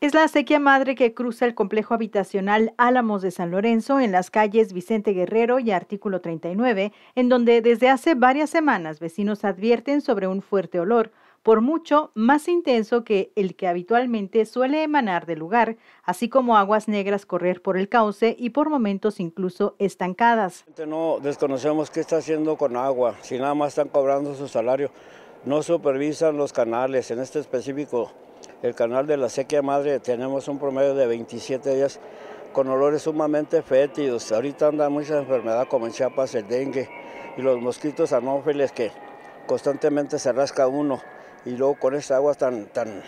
Es la acequia madre que cruza el complejo habitacional Álamos de San Lorenzo en las calles Vicente Guerrero y Artículo 39, en donde desde hace varias semanas vecinos advierten sobre un fuerte olor, por mucho más intenso que el que habitualmente suele emanar del lugar, así como aguas negras correr por el cauce y por momentos incluso estancadas. No desconocemos qué está haciendo con agua, si nada más están cobrando su salario, no supervisan los canales, en este específico el canal de la sequía madre tenemos un promedio de 27 días con olores sumamente fétidos. Ahorita anda mucha enfermedad como en Chiapas el dengue y los mosquitos anófiles que constantemente se rasca uno y luego con esta agua tan, tan,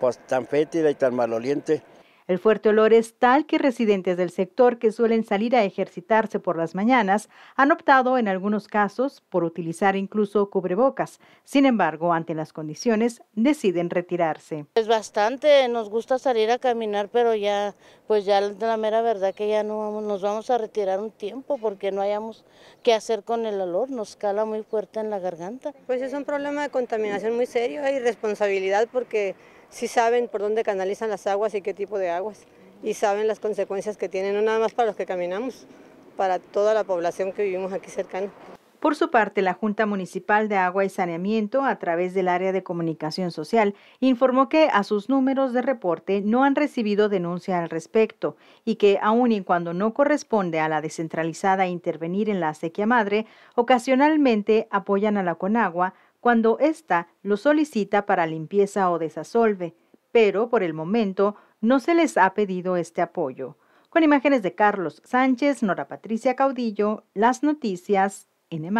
pues, tan fétida y tan maloliente el fuerte olor es tal que residentes del sector que suelen salir a ejercitarse por las mañanas han optado en algunos casos por utilizar incluso cubrebocas. Sin embargo, ante las condiciones, deciden retirarse. Es bastante, nos gusta salir a caminar, pero ya, pues ya la mera verdad que ya no vamos, nos vamos a retirar un tiempo porque no hayamos qué hacer con el olor, nos cala muy fuerte en la garganta. Pues es un problema de contaminación muy serio y responsabilidad porque sí saben por dónde canalizan las aguas y qué tipo de aguas, y saben las consecuencias que tienen, no nada más para los que caminamos, para toda la población que vivimos aquí cercana. Por su parte, la Junta Municipal de Agua y Saneamiento, a través del área de comunicación social, informó que a sus números de reporte no han recibido denuncia al respecto y que, aun y cuando no corresponde a la descentralizada intervenir en la acequia madre, ocasionalmente apoyan a la Conagua cuando ésta lo solicita para limpieza o desasolve, pero por el momento no se les ha pedido este apoyo. Con imágenes de Carlos Sánchez, Nora Patricia Caudillo, Las Noticias, N.